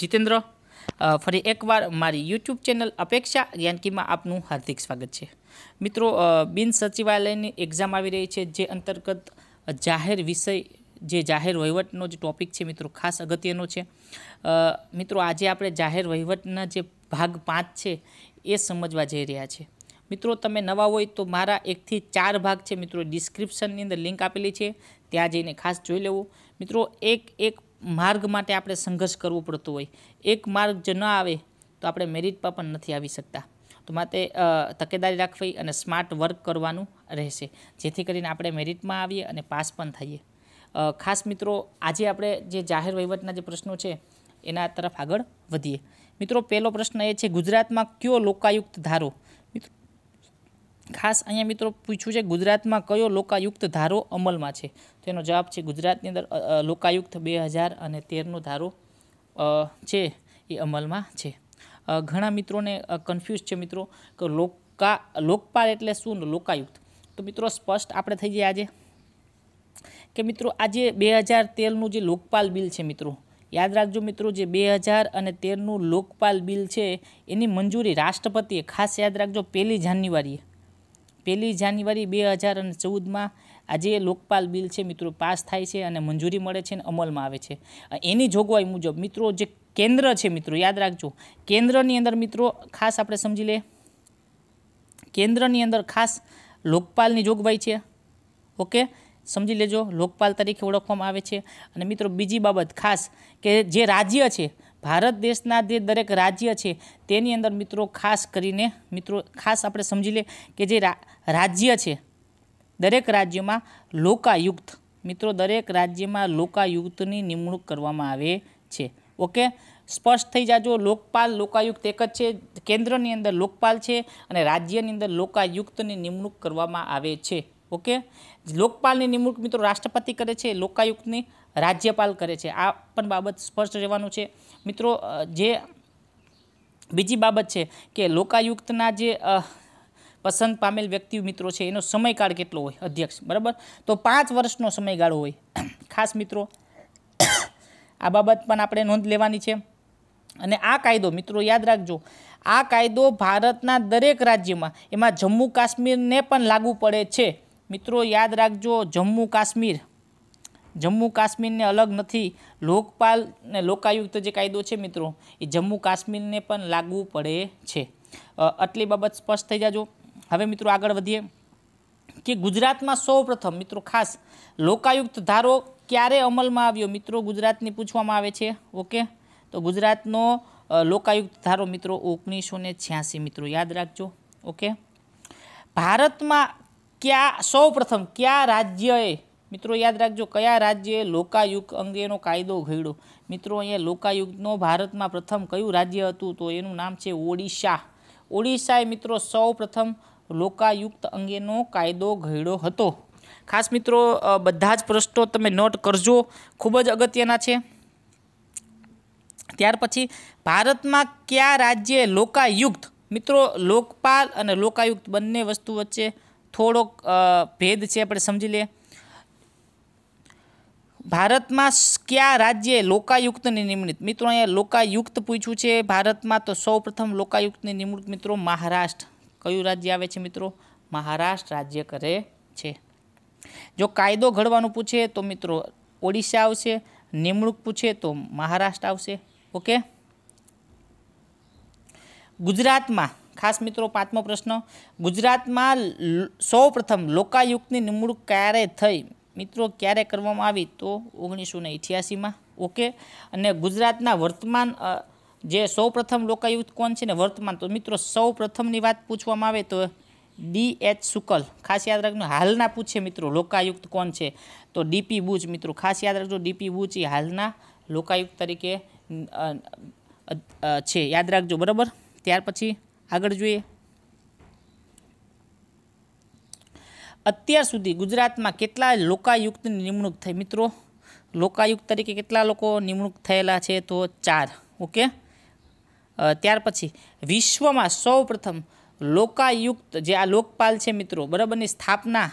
જીતેન્દ્ર ફરી એકવાર મારી યુટ્યુબ ચેનલ અપેક્ષા યાનકીમાં આપનું હાર્દિક સ્વાગત છે મિત્રો બિન સચિવાલયની એક્ઝામ આવી રહી છે જે અંતર્ગત જાહેર વિષય જે જાહેર વહીવટનો જે ટોપિક છે મિત્રો ખાસ અગત્યનો છે મિત્રો આજે આપણે જાહેર વહીવટના જે ભાગ પાંચ છે એ સમજવા જઈ રહ્યા છે મિત્રો તમે નવા હોય તો મારા એકથી ચાર ભાગ છે મિત્રો ડિસ્ક્રિપ્શનની અંદર લિંક આપેલી છે ત્યાં જઈને ખાસ જોઈ લેવું મિત્રો એક એક માર્ગ માટે આપણે સંઘર્ષ કરવો પડતો હોય એક માર્ગ જો ન આવે તો આપણે મેરિટમાં પણ નથી આવી શકતા તો માટે તકેદારી રાખવી અને સ્માર્ટ વર્ક કરવાનું રહેશે જેથી કરીને આપણે મેરિટમાં આવીએ અને પાસ પણ થઈએ ખાસ મિત્રો આજે આપણે જે જાહેર વહીવટના જે પ્રશ્નો છે એના તરફ આગળ વધીએ મિત્રો પહેલો પ્રશ્ન એ છે ગુજરાતમાં કયો લોકાયુક્ત ધારો ખાસ અહીંયા મિત્રો પૂછ્યું છે ગુજરાતમાં કયો લોકાયુક્ત ધારો અમલમાં છે તો એનો જવાબ છે ગુજરાતની અંદર લોકાયુક્ત બે હજાર અને તેરનો ધારો છે એ અમલમાં છે ઘણા મિત્રોને કન્ફ્યુઝ છે મિત્રો કે લોકા લોકપાલ એટલે શું લોકાયુક્ત તો મિત્રો સ્પષ્ટ આપણે થઈ જાય આજે કે મિત્રો આજે બે હજાર તેરનું જે લોકપાલ બિલ છે મિત્રો યાદ રાખજો મિત્રો જે બે હજાર અને તેરનું લોકપાલ બિલ છે એની મંજૂરી રાષ્ટ્રપતિએ ખાસ યાદ રાખજો પહેલી જાન્યુઆરીએ પહેલી જાન્યુઆરી બે હજાર અને ચૌદમાં આ જે લોકપાલ બિલ છે મિત્રો પાસ થાય છે અને મંજૂરી મળે છે અને અમલમાં આવે છે એની જોગવાઈ મુજબ મિત્રો જે કેન્દ્ર છે મિત્રો યાદ રાખજો કેન્દ્રની અંદર મિત્રો ખાસ આપણે સમજી લે કેન્દ્રની અંદર ખાસ લોકપાલની જોગવાઈ છે ઓકે સમજી લેજો લોકપાલ તરીકે ઓળખવામાં આવે છે અને મિત્રો બીજી બાબત ખાસ કે જે રાજ્ય છે ભારત દેશના જે દરેક રાજ્ય છે તેની અંદર મિત્રો ખાસ કરીને મિત્રો ખાસ આપણે સમજી લે કે જે રાજ્ય છે દરેક રાજ્યમાં લોકાયુક્ત મિત્રો દરેક રાજ્યમાં લોકાયુક્તની નિમણૂક કરવામાં આવે છે ઓકે સ્પષ્ટ થઈ જાજો લોકપાલ લોકાયુક્ત એક જ છે કેન્દ્રની અંદર લોકપાલ છે અને રાજ્યની અંદર લોકાયુક્તની નિમણૂક કરવામાં આવે છે ઓકે લોકપાલની નિમણૂક મિત્રો રાષ્ટ્રપતિ કરે છે લોકાયુક્તની રાજ્યપાલ કરે છે આ પણ બાબત સ્પષ્ટ રહેવાનું છે મિત્રો જે બીજી બાબત છે કે લોકાયુક્તના જે પસંદ પામેલ વ્યક્તિ મિત્રો છે એનો સમયકાળ કેટલો હોય અધ્યક્ષ બરાબર તો પાંચ વર્ષનો સમયગાળો હોય ખાસ મિત્રો આ બાબત પણ આપણે નોંધ લેવાની છે અને આ કાયદો મિત્રો યાદ રાખજો આ કાયદો ભારતના દરેક રાજ્યમાં એમાં જમ્મુ કાશ્મીરને પણ લાગુ પડે છે મિત્રો યાદ રાખજો જમ્મુ કાશ્મીર જમ્મુ કાશ્મીરને અલગ નથી લોકપાલ ને લોકાયુક્ત જે કાયદો છે મિત્રો એ જમ્મુ કાશ્મીરને પણ લાગુ પડે છે આટલી બાબત સ્પષ્ટ થઈ જાજો હવે મિત્રો આગળ વધીએ કે ગુજરાતમાં સૌપ્રથમ મિત્રો ખાસ લોકાયુક્ત ધારો ક્યારે અમલમાં આવ્યો મિત્રો ગુજરાતની પૂછવામાં આવે છે ઓકે તો ગુજરાતનો લોકાયુક્ત ધારો મિત્રો ઓગણીસો ને છ્યાસી મિત્રો યાદ રાખજો ઓકે ભારતમાં ક્યાં સૌપ્રથમ કયા રાજ્યએ મિત્રો યાદ રાખજો કયા રાજ્યએ લોકાયુગ અંગેનો કાયદો ઘડ્યો મિત્રો અહીંયા લોકાયુગનો ભારતમાં પ્રથમ કયું રાજ્ય હતું તો એનું નામ છે ઓડિશા ઓડિશાએ મિત્રો સૌ પ્રથમ લોકાયુક્ત અંગેનો કાયદો ઘડ્યો હતો ખાસ મિત્રો બધા જ પ્રશ્નો તમે નોટ કરજો ખૂબ જ અગત્યના છે ત્યાર પછી ભારતમાં કયા રાજ્યે લોકાયુક્ત મિત્રો લોકપાલ અને લોકાયુક્ત બંને વસ્તુ વચ્ચે થોડોક ભેદ છે આપણે સમજી લઈએ ભારતમાં કયા રાજ્ય લોકાયુક્તની નિમણૂક મિત્રો અહીંયા લોકાયુક્ત પૂછ્યું છે ભારતમાં તો સૌપ્રથમ લોકાયુક્તની નિમણૂક મિત્રો મહારાષ્ટ્ર કયું રાજ્ય આવે છે મિત્રો મહારાષ્ટ્ર રાજ્ય કરે છે જો કાયદો ઘડવાનું પૂછે તો મિત્રો ઓડિશા આવશે નિમણૂક પૂછે તો મહારાષ્ટ્ર આવશે ઓકે ગુજરાતમાં ખાસ મિત્રો પાંચમો પ્રશ્ન ગુજરાતમાં સૌપ્રથમ લોકાયુક્તની નિમણૂક ક્યારે થઈ મિત્રો ક્યારે કરવામાં આવી તો ઓગણીસો ને ઇઠ્યાસીમાં ઓકે અને ગુજરાતના વર્તમાન જે સૌપ્રથમ લોકાયુક્ત કોણ છે ને વર્તમાન તો મિત્રો સૌપ્રથમની વાત પૂછવામાં આવે તો ડી એચ શુકલ ખાસ યાદ રાખજો હાલના પૂછે મિત્રો લોકાયુક્ત કોણ છે તો ડીપી બુચ મિત્રો ખાસ યાદ રાખજો ડીપી બુચ એ હાલના લોકાયુક્ત તરીકે છે યાદ રાખજો બરાબર ત્યાર પછી આગળ જોઈએ અત્યાર સુધી ગુજરાતમાં કેટલા લોકાયુક્તની નિમણૂક થઈ મિત્રો લોકાયુક્ત તરીકે કેટલા લોકો નિમણૂક થયેલા છે તો ચાર ઓકે ત્યાર પછી વિશ્વમાં સૌ પ્રથમ લોકાયુક્ત જે આ લોકપાલ છે મિત્રો બરાબરની સ્થાપના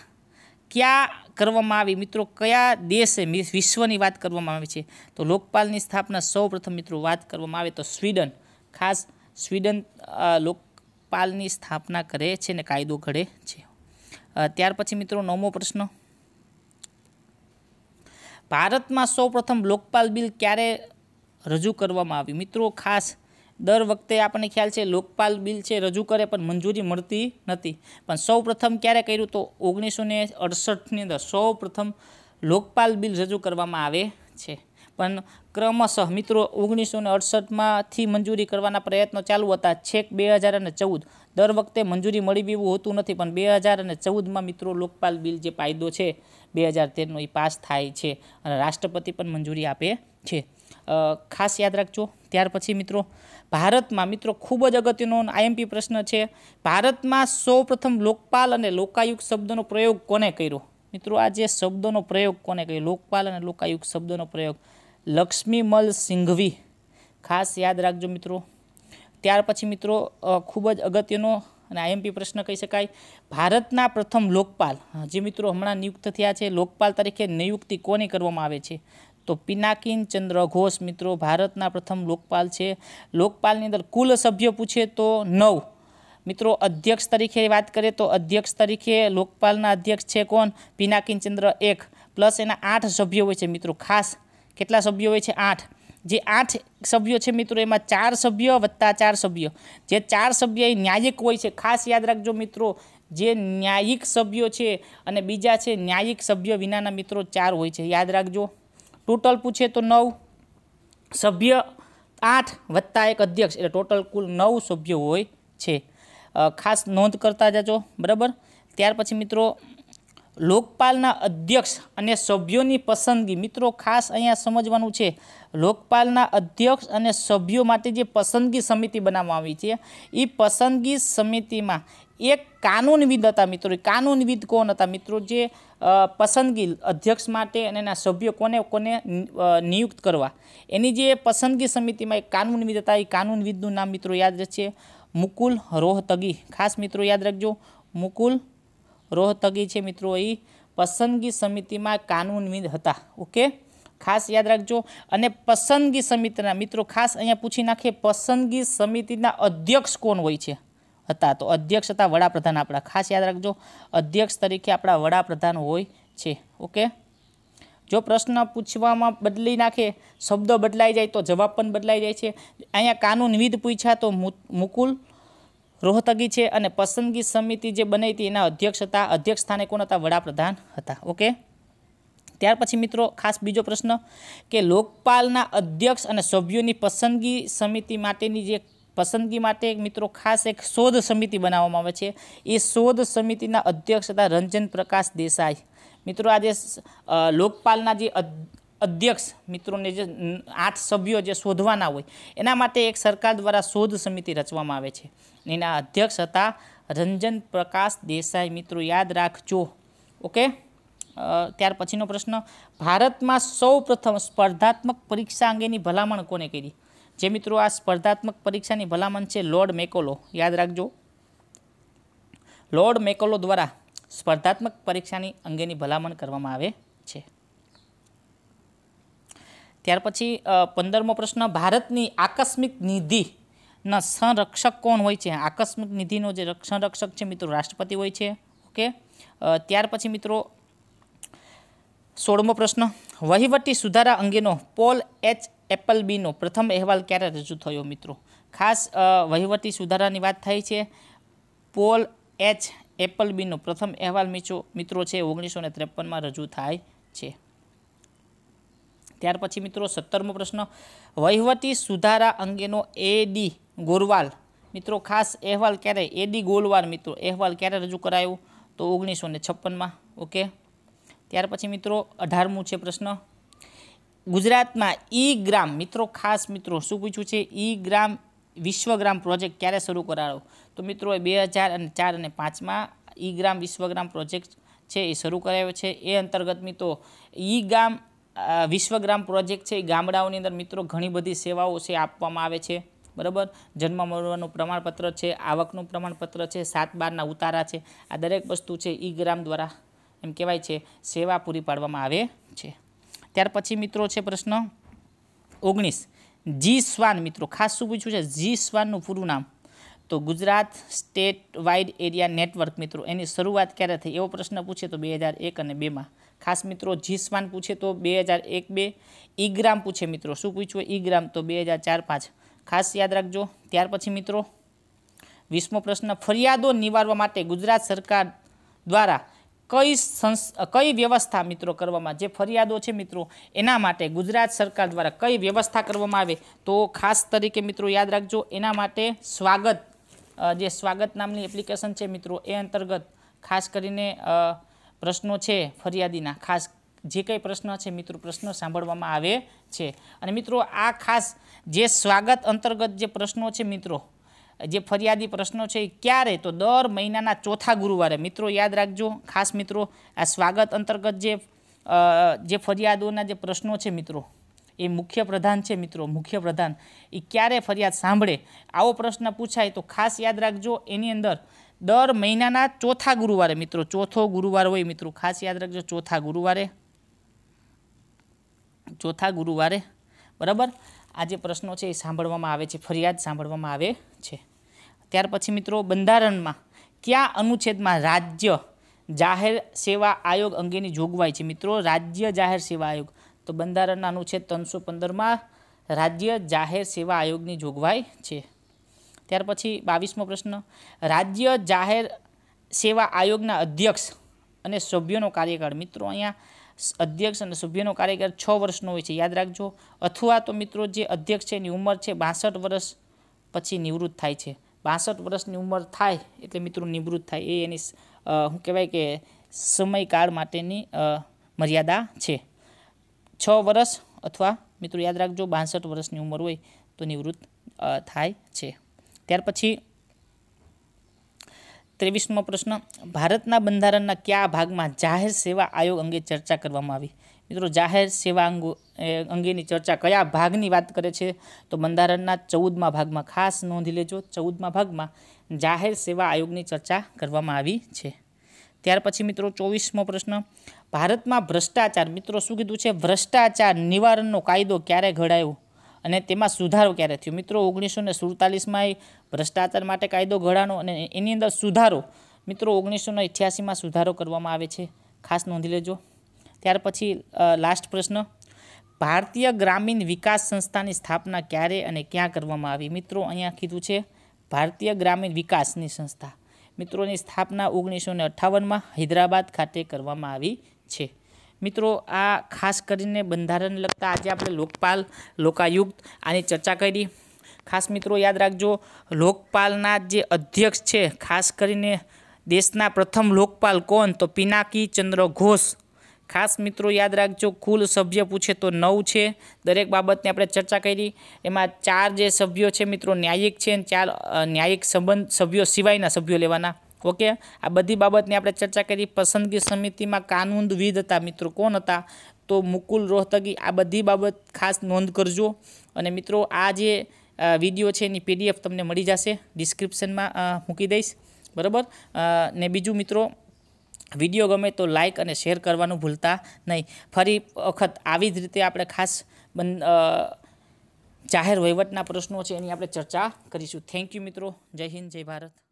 ક્યાં કરવામાં આવી મિત્રો કયા દેશે વિશ્વની વાત કરવામાં આવી છે તો લોકપાલની સ્થાપના સૌ મિત્રો વાત કરવામાં આવે તો સ્વીડન ખાસ સ્વીડન લોકપાલની સ્થાપના કરે છે ને કાયદો ઘડે છે ત્યાર પછી મિત્રો નવમો પ્રશ્ન ભારતમાં સૌપ્રથમ લોકપાલ બિલ ક્યારે રજૂ કરવામાં આવ્યું મિત્રો ખાસ દર વખતે આપણને ખ્યાલ છે લોકપાલ બિલ છે રજૂ કરે પણ મંજૂરી મળતી નથી પણ સૌપ્રથમ ક્યારે કર્યું તો ઓગણીસો ને અડસઠની અંદર સૌપ્રથમ લોકપાલ બિલ રજૂ કરવામાં આવે છે પણ ક્રમશઃ મિત્રો ઓગણીસો ને અડસઠમાંથી મંજૂરી કરવાના પ્રયત્નો ચાલુ હતા છેક બે હજાર અને ચૌદ દર વખતે મંજૂરી મળી એવું હોતું નથી પણ બે હજાર અને ચૌદમાં મિત્રો લોકપાલ બિલ જે કાયદો છે બે હજાર તેરનો એ પાસ થાય છે અને રાષ્ટ્રપતિ પણ મંજૂરી આપે છે ખાસ યાદ રાખજો ત્યાર પછી મિત્રો ભારતમાં મિત્રો ખૂબ જ અગત્યનો આઈએમપી પ્રશ્ન છે ભારતમાં સૌપ્રથમ લોકપાલ અને લોકાયુક્ત શબ્દનો પ્રયોગ કોને કર્યો મિત્રો આ જે શબ્દોનો પ્રયોગ કોને કર્યો લોકપાલ અને લોકાયુક્ત શબ્દોનો પ્રયોગ લક્ષ્મીમલ સિંઘવી ખાસ યાદ રાખજો મિત્રો ત્યાર પછી મિત્રો ખૂબ જ અગત્યનો અને આઈએમપી પ્રશ્ન કહી શકાય ભારતના પ્રથમ લોકપાલ જે મિત્રો હમણાં નિયુક્ત થયા છે લોકપાલ તરીકે નિયુક્તિ કોને કરવામાં આવે છે તો પિનાકિન ચંદ્ર ઘોષ મિત્રો ભારતના પ્રથમ લોકપાલ છે લોકપાલની અંદર કુલ સભ્ય પૂછે તો નવ મિત્રો અધ્યક્ષ તરીકે વાત કરીએ તો અધ્યક્ષ તરીકે લોકપાલના અધ્યક્ષ છે કોણ પિનાકીન ચંદ્ર એક પ્લસ એના આઠ સભ્યો હોય છે મિત્રો ખાસ કેટલા સભ્યો હોય છે આઠ જે આઠ સભ્યો છે મિત્રો એમાં ચાર સભ્ય વત્તા ચાર સભ્યો જે ચાર સભ્ય એ ન્યાયિક હોય છે ખાસ યાદ રાખજો મિત્રો જે ન્યાયિક સભ્યો છે અને બીજા છે ન્યાયિક સભ્ય વિનાના મિત્રો ચાર હોય છે યાદ રાખજો ટોટલ પૂછે તો નવ સભ્ય આઠ વત્તા એક અધ્યક્ષ એટલે ટોટલ કુલ નવ સભ્યો હોય છે ખાસ નોંધ કરતા જજો બરાબર ત્યાર પછી મિત્રો લોકપાલના અધ્યક્ષ અને સભ્યોની પસંદગી મિત્રો ખાસ અહીંયા સમજવાનું છે લોકપાલના અધ્યક્ષ અને સભ્યો માટે જે પસંદગી સમિતિ બનાવવામાં આવી છે એ પસંદગી સમિતિમાં એક કાનૂનવિદ હતા મિત્રો કાનૂનવિદ કોણ હતા મિત્રો જે પસંદગી અધ્યક્ષ માટે અને એના સભ્યો કોને કોને નિયુક્ત કરવા એની જે પસંદગી સમિતિમાં એક કાનૂનવિદ હતા એ કાનૂનવિદનું નામ મિત્રો યાદ રહેશે મુકુલ રોહતગી ખાસ મિત્રો યાદ રાખજો મુકુલ રોહતગી છે મિત્રો એ પસંદગી સમિતિમાં કાનૂનવિદ હતા ઓકે ખાસ યાદ રાખજો અને પસંદગી સમિતિના મિત્રો ખાસ અહીંયા પૂછી નાખે પસંદગી સમિતિના અધ્યક્ષ કોણ હોય છે હતા તો અધ્યક્ષ હતા વડાપ્રધાન આપણા ખાસ યાદ રાખજો અધ્યક્ષ તરીકે આપણા વડાપ્રધાન હોય છે ઓકે જો પ્રશ્ન પૂછવામાં બદલી નાખે શબ્દો બદલાઈ જાય તો જવાબ પણ બદલાઈ જાય છે અહીંયા કાનૂનવિદ પૂછ્યા તો મુકુલ રોહતગી છે અને પસંદગી સમિતિ જે બનાવી હતી એના અધ્યક્ષ હતા અધ્યક્ષ સ્થાને કોણ હતા વડાપ્રધાન હતા ઓકે ત્યાર પછી મિત્રો ખાસ બીજો પ્રશ્ન કે લોકપાલના અધ્યક્ષ અને સભ્યોની પસંદગી સમિતિ માટેની જે પસંદગી માટે મિત્રો ખાસ એક શોધ સમિતિ બનાવવામાં આવે છે એ શોધ સમિતિના અધ્યક્ષ હતા રંજન પ્રકાશ દેસાઈ મિત્રો આજે લોકપાલના જે અધ્યક્ષ મિત્રોને જે આઠ સભ્યો જે શોધવાના હોય એના માટે એક સરકાર દ્વારા શોધ સમિતિ રચવામાં આવે છે એના અધ્યક્ષ હતા રંજન પ્રકાશ દેસાઈ મિત્રો યાદ રાખજો ઓકે ત્યાર પછીનો પ્રશ્ન ભારતમાં સૌ સ્પર્ધાત્મક પરીક્ષા અંગેની ભલામણ કોને કરી જે મિત્રો આ સ્પર્ધાત્મક પરીક્ષાની ભલામણ છે લોર્ડ મેકોલો યાદ રાખજો લોર્ડ મેકોલો દ્વારા સ્પર્ધાત્મક પરીક્ષાની અંગેની ભલામણ કરવામાં આવે છે ત્યાર પછી પંદરમો પ્રશ્ન ભારતની આકસ્મિક નિધિના સંરક્ષક કોણ હોય છે આકસ્મિક નિધિનો જે સંરક્ષક છે મિત્રો રાષ્ટ્રપતિ હોય છે ઓકે ત્યાર પછી મિત્રો સોળમો પ્રશ્ન વહીવટી સુધારા અંગેનો પોલ એચ એપલબીનો પ્રથમ અહેવાલ ક્યારે રજૂ થયો મિત્રો ખાસ વહીવટી સુધારાની વાત થાય છે પોલ એચ એપલબીનો પ્રથમ અહેવાલ મિત્રો છે ઓગણીસો ત્રેપનમાં રજૂ થાય છે ત્યાર પછી મિત્રો સત્તરમો પ્રશ્ન વહીવટી સુધારા અંગેનો એ ડી ગોરવાલ મિત્રો ખાસ અહેવાલ ક્યારે એડી ગોલવાલ મિત્રો અહેવાલ ક્યારે રજૂ કરાયો તો ઓગણીસો ને છપ્પનમાં ઓકે ત્યાર પછી મિત્રો અઢારમું છે પ્રશ્ન ગુજરાતમાં ઈ ગ્રામ મિત્રો ખાસ મિત્રો શું પૂછ્યું છે ઈ ગ્રામ વિશ્વગ્રામ પ્રોજેક્ટ ક્યારે શરૂ કરાયો તો મિત્રો બે હજાર અને ચાર અને પાંચમાં ઈ ગ્રામ વિશ્વગ્રામ પ્રોજેક્ટ છે એ શરૂ કરાયો છે એ અંતર્ગત મિત્રો ઈ ગામ વિશ્વગ્રામ પ્રોજેક્ટ છે એ ગામડાઓની અંદર મિત્રો ઘણી બધી સેવાઓ છે આપવામાં આવે છે બરાબર જન્મ મળવાનું પ્રમાણપત્ર છે આવકનું પ્રમાણપત્ર છે સાત બારના ઉતારા છે આ દરેક વસ્તુ છે ઈ ગ્રામ દ્વારા એમ કહેવાય છે સેવા પૂરી પાડવામાં આવે છે ત્યાર પછી મિત્રો છે પ્રશ્ન ઓગણીસ જી સ્વાન મિત્રો ખાસ શું પૂછ્યું છે જી સ્વાનનું પૂરું નામ તો Gujarat state wide area network મિત્રો એની શરૂઆત ક્યારે થઈ એવો પ્રશ્ન પૂછે તો બે હજાર એક અને બેમાં ખાસ મિત્રો જીસવાન પૂછે તો બે હજાર એક બે ઈગ્રામ પૂછે મિત્રો શું પૂછ્યું ઈગ્રામ તો બે હજાર ચાર પાંચ ખાસ યાદ રાખજો ત્યાર પછી મિત્રો વીસમો પ્રશ્ન ફરિયાદો નિવારવા માટે ગુજરાત સરકાર દ્વારા કઈ સંસ કઈ વ્યવસ્થા મિત્રો કરવામાં જે ફરિયાદો છે મિત્રો એના માટે ગુજરાત સરકાર દ્વારા કઈ વ્યવસ્થા કરવામાં આવે તો ખાસ તરીકે મિત્રો યાદ રાખજો એના માટે સ્વાગત જે સ્વાગત નામની એપ્લિકેશન છે મિત્રો એ અંતર્ગત ખાસ કરીને પ્રશ્નો છે ફરિયાદીના ખાસ જે કંઈ પ્રશ્ન છે મિત્રો પ્રશ્નો સાંભળવામાં આવે છે અને મિત્રો આ ખાસ જે સ્વાગત અંતર્ગત જે પ્રશ્નો છે મિત્રો જે ફરિયાદી પ્રશ્નો છે એ ક્યારે તો દર મહિનાના ચોથા ગુરુવારે મિત્રો યાદ રાખજો ખાસ મિત્રો આ સ્વાગત અંતર્ગત જે જે ફરિયાદોના જે પ્રશ્નો છે મિત્રો એ મુખ્ય પ્રધાન છે મિત્રો મુખ્ય પ્રધાન એ ક્યારે ફરિયાદ સાંભળે આવો પ્રશ્ન પૂછાય તો ખાસ યાદ રાખજો એની અંદર દર મહિનાના ચોથા ગુરુવારે મિત્રો ચોથો ગુરુવાર હોય મિત્રો ખાસ યાદ રાખજો ચોથા ગુરુવારે ચોથા ગુરુવારે બરાબર આ જે પ્રશ્નો છે એ સાંભળવામાં આવે છે ફરિયાદ સાંભળવામાં આવે છે ત્યાર પછી મિત્રો બંધારણમાં કયા અનુચ્છેદમાં રાજ્ય જાહેર સેવા આયોગ અંગેની જોગવાઈ છે મિત્રો રાજ્ય જાહેર સેવા આયોગ તો બંધારણના અનુચ્છેદ ત્રણસો પંદરમાં રાજ્ય જાહેર સેવા આયોગની જોગવાઈ છે ત્યાર પછી બાવીસમો પ્રશ્ન રાજ્ય જાહેર સેવા આયોગના અધ્યક્ષ અને સભ્યોનો કાર્યકાળ મિત્રો અહીંયા અધ્યક્ષ અને સભ્યનો કાર્યકાળ છ વર્ષનો હોય છે યાદ રાખજો અથવા તો મિત્રો જે અધ્યક્ષ છે એની ઉંમર છે બાસઠ વર્ષ પછી નિવૃત્ત થાય છે બાસઠ વર્ષની ઉંમર થાય એટલે મિત્રો નિવૃત્ત થાય એ એની શું કહેવાય કે સમયકાળ માટેની મર્યાદા છે છ વર્ષ અથવા મિત્રો યાદ રાખજો બાસઠ વર્ષની ઉંમર હોય તો નિવૃત્ત થાય છે ત્યાર પછી ત્રેવીસમો પ્રશ્ન ભારતના બંધારણના કયા ભાગમાં જાહેર સેવા આયોગ અંગે ચર્ચા કરવામાં આવી મિત્રો જાહેર સેવા અંગો અંગેની ચર્ચા કયા ભાગની વાત કરે છે તો બંધારણના ચૌદમા ભાગમાં ખાસ નોંધી લેજો ચૌદમા ભાગમાં જાહેર સેવા આયોગની ચર્ચા કરવામાં આવી છે ત્યાર પછી મિત્રો ચોવીસમો પ્રશ્ન ભારતમાં ભ્રષ્ટાચાર મિત્રો શું કીધું છે ભ્રષ્ટાચાર નિવારણનો કાયદો ક્યારે ઘડાયો અને તેમાં સુધારો ક્યારે થયો મિત્રો ઓગણીસો ને સુડતાલીસમાં ભ્રષ્ટાચાર માટે કાયદો ઘડાનો અને એની અંદર સુધારો મિત્રો ઓગણીસો ને સુધારો કરવામાં આવે છે ખાસ નોંધી લેજો ત્યાર પછી લાસ્ટ પ્રશ્ન ભારતીય ગ્રામીણ વિકાસ સંસ્થાની સ્થાપના ક્યારે અને ક્યાં કરવામાં આવી મિત્રો અહીંયા કીધું છે ભારતીય ગ્રામીણ વિકાસની સંસ્થા મિત્રોની સ્થાપના ઓગણીસો અઠ્ઠાવનમાં હૈદરાબાદ ખાતે કરવામાં આવી છે મિત્રો આ ખાસ કરીને બંધારણ લગતા આજે આપણે લોકપાલ લોકાયુક્ત આની ચર્ચા કરી ખાસ મિત્રો યાદ રાખજો લોકપાલના જે અધ્યક્ષ છે ખાસ કરીને દેશના પ્રથમ લોકપાલ કોણ તો પિનાકી ચંદ્ર ઘોષ ખાસ મિત્રો યાદ રાખજો કુલ સભ્ય પૂછે તો નવ છે દરેક બાબતની આપણે ચર્ચા કરી એમાં ચાર જે સભ્યો છે મિત્રો ન્યાયિક છે અને ચાર ન્યાયિક સંબંધ સભ્યો સિવાયના સભ્યો લેવાના ઓકે આ બધી બાબતની આપણે ચર્ચા કરી પસંદગી સમિતિમાં કાનૂનવિદ હતા મિત્રો કોણ હતા તો મુકુલ રોહતગી આ બધી બાબત ખાસ નોંધ કરજો અને મિત્રો આ જે વિડીયો છે એની પીડીએફ તમને મળી જશે ડિસ્ક્રિપ્શનમાં મૂકી દઈશ બરાબર ને બીજું મિત્રો વિડીયો ગમે તો લાઇક અને શેર કરવાનું ભૂલતા નહીં ફરી વખત આવી જ રીતે આપણે ખાસ જાહેર વહીવટના પ્રશ્નો છે એની આપણે ચર્ચા કરીશું થેન્ક યુ મિત્રો જય હિન્દ જય ભારત